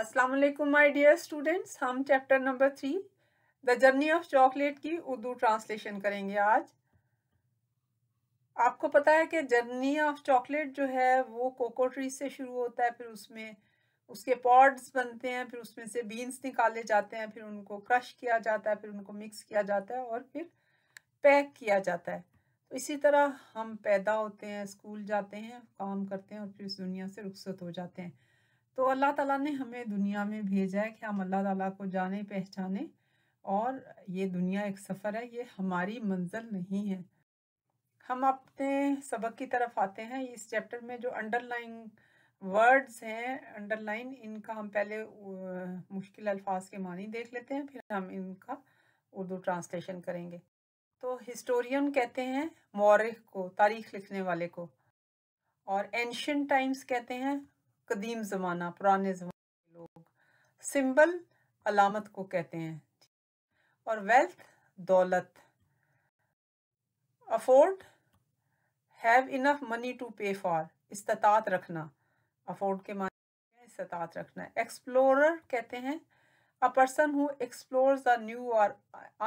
Aslam my dear students हम chapter number three the journey of chocolate की Urdu translation करेंगे आज आपको पता है कि जर्नी ऑफ चॉकलेट जो है वो कोको ट्री से शुरू होता है फिर उसमें उसके पॉड्स बनते हैं फिर उसमें से बीन्स निकाले जाते हैं फिर उनको क्रश किया जाता है फिर उनको मिक्स किया जाता है और फिर पैक किया जाता है तो इसी तरह हम पैदा होते हैं स्कूल जाते हैं काम करते हैं और फिर इस दुनिया से रुखसत हो जाते हैं तो अल्लाह ताला ने हमें दुनिया में भेजा है कि हम अल्लाह ताला को जाने पहचाने और ये दुनिया एक सफ़र है ये हमारी मंजिल नहीं है हम अपने सबक की तरफ आते हैं इस चैप्टर में जो अंडरलाइन वर्ड्स हैं अंडरलाइन इनका हम पहले मुश्किल अल्फाज के मानी देख लेते हैं फिर हम इनका उर्दू ट्रांसलेशन करेंगे तो हिस्टोरियन कहते हैं मौरख को तारीख लिखने वाले को और एंशंट टाइम्स कहते हैं कदीम ज़माना पुराने ज़माने के लोग सिंबल अलामत को कहते हैं और वेल्थ दौलत afford have enough money to pay for इस्तात रखना अफोर्ड के माने इस्तात रखना एक्सप्लोरर कहते हैं a person who explore the new और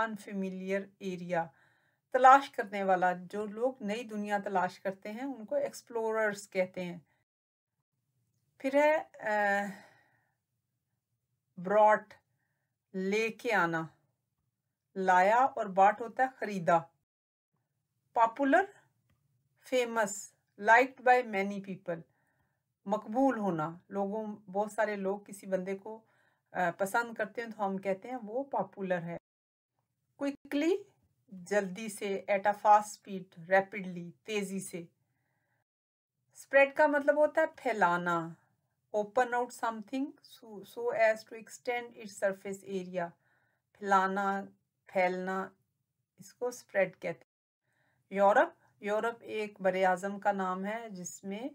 अनफेमिलियर एरिया तलाश करने वाला जो लोग नई दुनिया तलाश करते हैं उनको एक्सप्लोरर्स कहते हैं फिर है ब्रॉट लेके आना लाया और बाट होता है खरीदा popular famous liked by many people मकबूल होना लोगों बहुत सारे लोग किसी बंदे को पसंद करते हैं तो हम कहते हैं वो पॉपुलर है क्विकली जल्दी से at a fast speed rapidly तेज़ी से स्प्रेड का मतलब होता है फैलाना open out something so as to extend it surface area फैलाना फैलना इसको स्प्रेड कहते हैं यूरोप यूरोप एक बड़े अज़म का नाम है जिसमें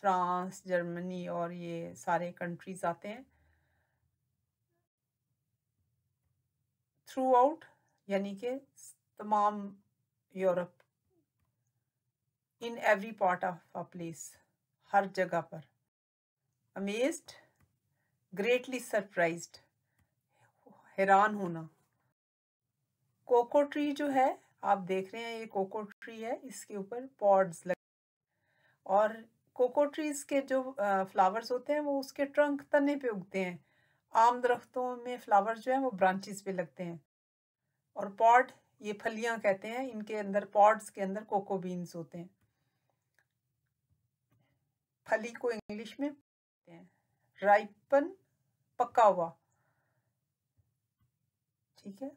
फ्रांस जर्मनी और ये सारे कंट्रीज आते हैं थ्रू आउट यानी कि तमाम Europe in every part of a place हर जगह पर अमेज्ड ग्रेटली सरप्राइज हैरान होना कोको ट्री जो है आप देख रहे हैं ये कोको ट्री है इसके ऊपर पॉड्स लगे और कोको ट्रीज के जो फ्लावर्स होते हैं वो उसके ट्रंक तने पे उगते हैं आम दरख्तों में फ्लावर्स जो है वो ब्रांचेस पे लगते हैं और पॉड ये फलियां कहते हैं इनके अंदर पॉड्स के अंदर कोको बीन्स होते हैं फली को इंग्लिश में सकते हैं राइपन पका हुआ ठीक है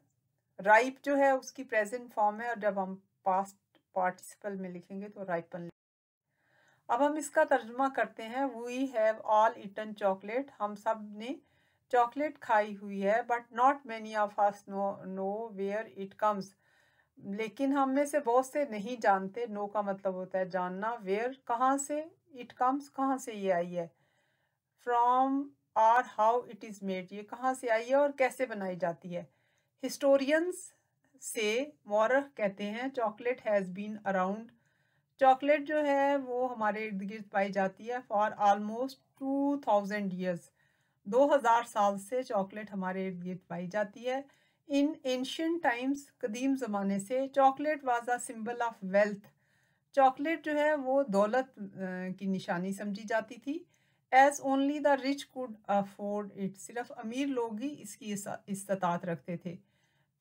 राइप जो है उसकी प्रेजेंट फॉर्म है और जब हम पास्ट पार्टिसिपल में लिखेंगे तो राइपन अब हम इसका तर्जमा करते हैं we have all eaten chocolate हम सब ने चॉकलेट खाई हुई है but not many of us know know where it comes लेकिन हम में से बहुत से नहीं जानते नो का मतलब होता है जानना वेयर कहाँ से इट कम्स कहाँ से ये आई है from or how it is made ये कहाँ से आई है और कैसे बनाई जाती है हिस्टोरियंस से मौरख कहते हैं chocolate has been around chocolate जो है वो हमारे इर्द गिर्द पाई जाती है for almost two thousand years दो हज़ार साल से चॉकलेट हमारे इर्द गिर्द पाई जाती है इन एंशियन टाइम्स कदीम ज़माने से chocolate was a symbol of wealth chocolate जो है वो दौलत की निशानी समझी जाती थी as only the rich could afford it सिर्फ अमीर लोग ही इसकी इस्तात रखते थे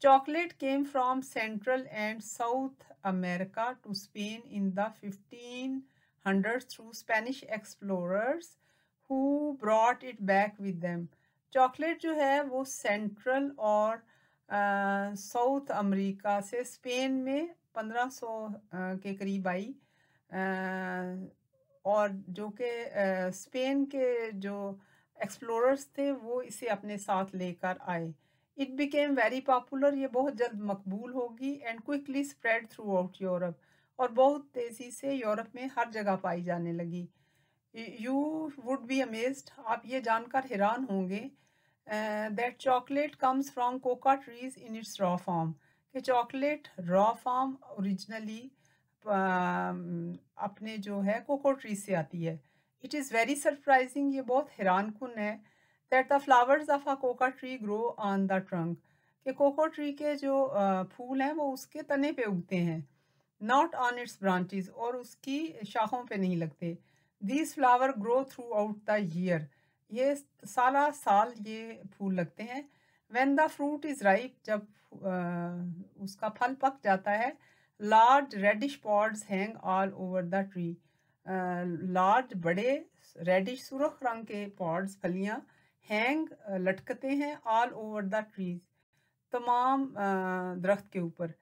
chocolate came from central and south America to Spain in the fifteen hundred through Spanish explorers who brought it back with them chocolate जो है वो सेंट्रल और साउथ अमेरिका से स्पेन में पंद्रह सौ के करीब आई और जो कि स्पेन के जो एक्सप्लोरर्स थे वो इसे अपने साथ लेकर आए इट बिकेम वेरी पॉपुलर ये बहुत जल्द मकबूल होगी and quickly spread throughout Europe और बहुत तेज़ी से यूरोप में हर जगह पाई जाने लगी यू वुड बी अमेज्ड आप ये जानकर हैरान होंगे that chocolate comes from cocoa trees in its raw form कि चॉकलेट रॉ फॉर्म ओरिजिनली अपने जो है कोको ट्री से आती है इट इज़ वेरी सरप्राइजिंग ये बहुत हैरान कन है that the flowers of a cocoa tree grow on the trunk कि कोको ट्री के जो फूल हैं वो उसके तने पे उगते हैं नॉट ऑन इट्स ब्रांचेस और उसकी शाखों पे नहीं लगते this flower grow throughout the year ये सारा साल ये फूल लगते हैं when the fruit is ripe जब आ, उसका फल पक जाता है large reddish pods hang all over the tree large बड़े रेडिश सुरख रंग के पॉड्स फलियां हैंग uh, लटकते हैं ऑल ओवर द ट्रीज तमाम uh, दरख्त के ऊपर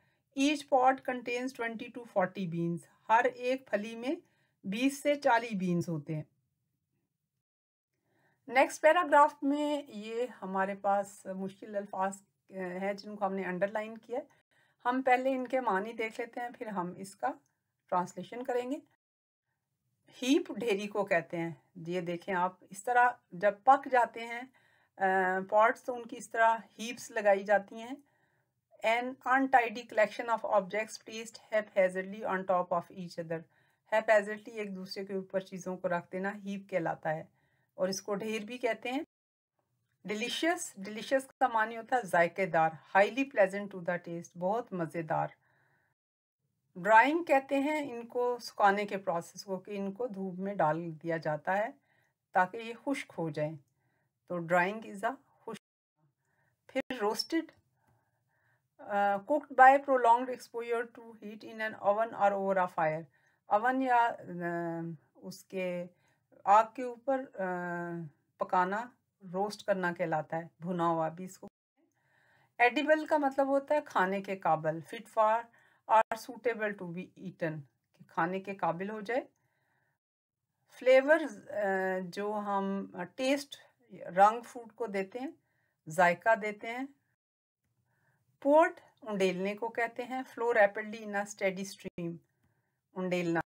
each pod contains twenty to forty beans हर एक फली में बीस से चालीस बीन्स होते हैं नेक्स्ट पैराग्राफ में ये हमारे पास मुश्किल अल्फाज uh, हैं जिनको हमने अंडरलाइन किया है हम पहले इनके मानी देख लेते हैं फिर हम इसका ट्रांसलेशन करेंगे हीप ढेरी को कहते हैं ये देखें आप इस तरह जब पक जाते हैं पॉट्स तो उनकी इस तरह हीप्स लगाई जाती हैं an untidy collection of objects placed haphazardly on top of each other haphazardly एक दूसरे के ऊपर चीज़ों को रख देना हीप कहलाता है और इसको ढेर भी कहते हैं डिलीशियस डिलीशियस का मान होता है जायकेदार highly pleasant to the taste बहुत मज़ेदार ड्राइंग कहते हैं इनको सुखाने के प्रोसेस को कि इनको धूप में डाल दिया जाता है ताकि ये खुश्क हो जाए तो ड्राइंग इज़ अ खुश फिर roasted cooked by prolong exposure to heat in an oven और ओवर आ फायर ओवन या uh, उसके आग के ऊपर uh, पकाना रोस्ट करना कहलाता है भुना हुआ भी इसको एडिबल का मतलब होता है खाने के काबल fit for or suitable to be eaten खाने के काबिल हो जाए फ्लेवर जो हम टेस्ट रंग फूड को देते हैं जायका देते हैं पोर्ट उंडेलने को कहते हैं flow rapidly in a steady stream उंडेलना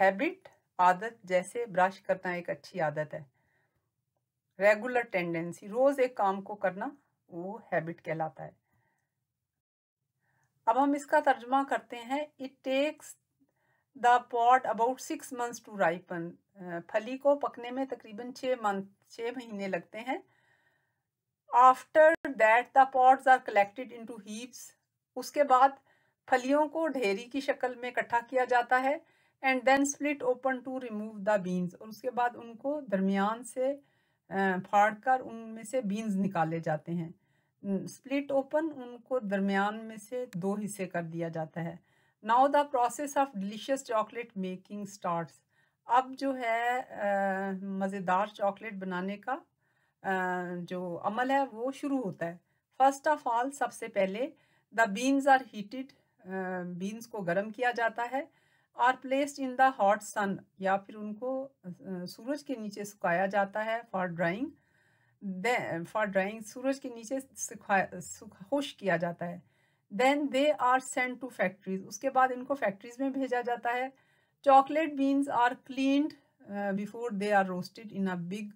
हैबिट आदत जैसे ब्रश करना एक अच्छी आदत है रेगुलर टेंडेंसी रोज एक काम को करना वो हैबिट कहलाता है अब हम इसका तर्जमा करते हैं it takes the pod about six months to ripen फली को पकने में तकरीबन छः मंथ छः महीने लगते हैं after that the pods are collected into heaps उसके बाद फलियों को ढेरी की शक्ल में इकट्ठा किया जाता है and then split open to remove the beans और उसके बाद उनको दरमियान से फाड़ कर उनमें से बीन्स निकाले जाते हैं स्प्लिट ओपन उनको दरमियान में से दो हिस्से कर दिया जाता है now the process of delicious chocolate making start अब जो है मज़ेदार चॉकलेट बनाने का आ, जो अमल है वो शुरू होता है फर्स्ट ऑफ ऑल सबसे पहले the beans are heated beans को गर्म किया जाता है or placed in the hot sun या फिर उनको सूरज के नीचे सुखाया जाता है फॉर ड्राइंग फॉर ड्राइंग सूरज के नीचे खुश किया जाता है then they are send to factories उसके बाद इनको फैक्ट्रीज में भेजा जाता है chocolate beans are cleaned before they are roasted in a big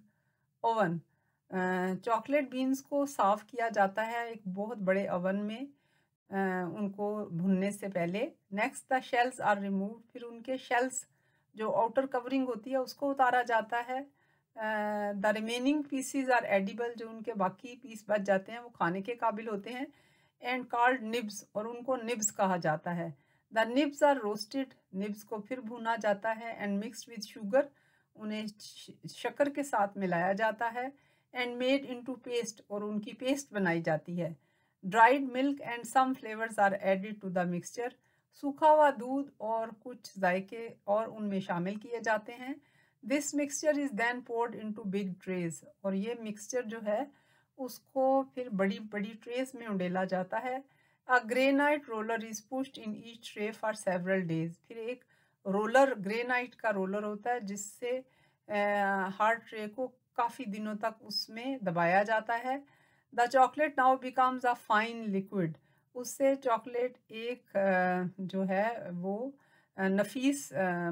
oven chocolate beans को साफ़ किया जाता है एक बहुत बड़े ओवन में उनको भुनने से पहले next the shells are remove फिर उनके शेल्स जो आउटर कवरिंग होती है उसको उतारा जाता है the remaining pieces are edible जो उनके बाकी पीस बच जाते हैं वो खाने के काबिल होते हैं एंड कॉल्ड निब्स और उनको निब्स कहा जाता है the nibs are roasted nibs को फिर भुना जाता है एंड मिक्सड विद शुगर उन्हें शक्कर के साथ मिलाया जाता है एंड मेड टू पेस्ट और उनकी पेस्ट बनाई जाती है dried milk and some flavours are added to the mixture सूखा हुआ दूध और कुछ जायके और उनमें शामिल किए जाते हैं this mixture is then poured into big trays और ये मिक्सचर जो है उसको फिर बड़ी बड़ी ट्रेस में उंडेला जाता है a granite roller is pushed in each tray for several days फिर एक रोलर ग्रेनाइट का रोलर होता है जिससे हार्ड ट्रे को काफ़ी दिनों तक उसमें दबाया जाता है the chocolate now becomes a fine liquid उससे चॉकलेट एक जो है वो नफीस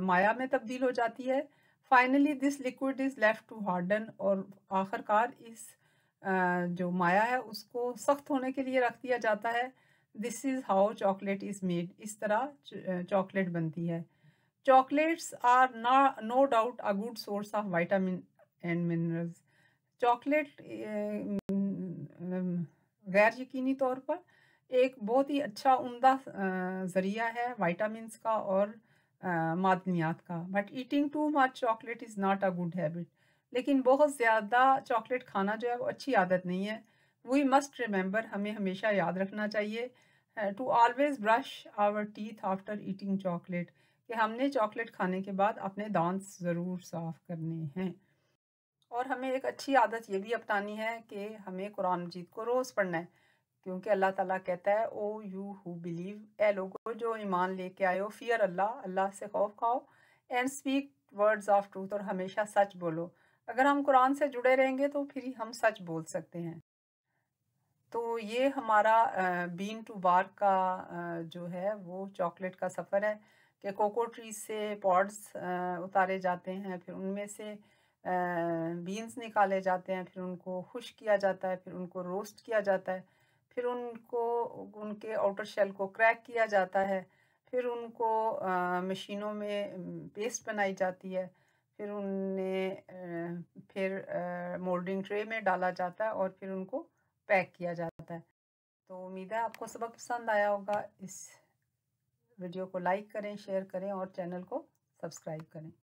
माया में तब्दील हो जाती है finally this liquid is left to harden और आखिरकार इस जो माया है उसको सख्त होने के लिए रख दिया जाता है this is how chocolate is made इस तरह चॉकलेट बनती है चॉकलेट्स आर ना no doubt a good source of vitamin and minerals chocolate गैर यकीनी तौर पर एक बहुत ही अच्छा उम्दा ज़रिया है वाइटामस का और मादनियात का but eating too much chocolate is not a good habit लेकिन बहुत ज़्यादा चॉकलेट खाना जो है वो अच्छी आदत नहीं है वी मस्ट रिमेंबर हमें हमेशा याद रखना चाहिए to always brush our teeth after eating chocolate कि हमने चॉकलेट खाने के बाद अपने दांत ज़रूर साफ़ करने हैं और हमें एक अच्छी आदत ये भी अपनानी है कि हमें कुरान मजीद को रोज़ पढ़ना है क्योंकि अल्लाह ताला कहता है ओ यू हु बिलीव ए लोगो जो ईमान लेके आए हो फियर अल्लाह अल्लाह से खौफ खाओ and speak words of truth और हमेशा सच बोलो अगर हम कुरान से जुड़े रहेंगे तो फिर ही हम सच बोल सकते हैं तो ये हमारा बीन टू बार का जो है वो चॉकलेट का सफ़र है कि कोको ट्री से पॉड्स उतारे जाते हैं फिर उनमें से बीन्स निकाले जाते हैं फिर उनको खुश किया जाता है फिर उनको रोस्ट किया जाता है फिर उनको उनके आउटर शेल को क्रैक किया जाता है फिर उनको मशीनों में पेस्ट बनाई जाती है फिर उन्हें फिर मोल्डिंग ट्रे में डाला जाता है और फिर उनको पैक किया जाता है तो उम्मीद है आपको सबक पसंद आया होगा इस वीडियो को लाइक करें शेयर करें और चैनल को सब्सक्राइब करें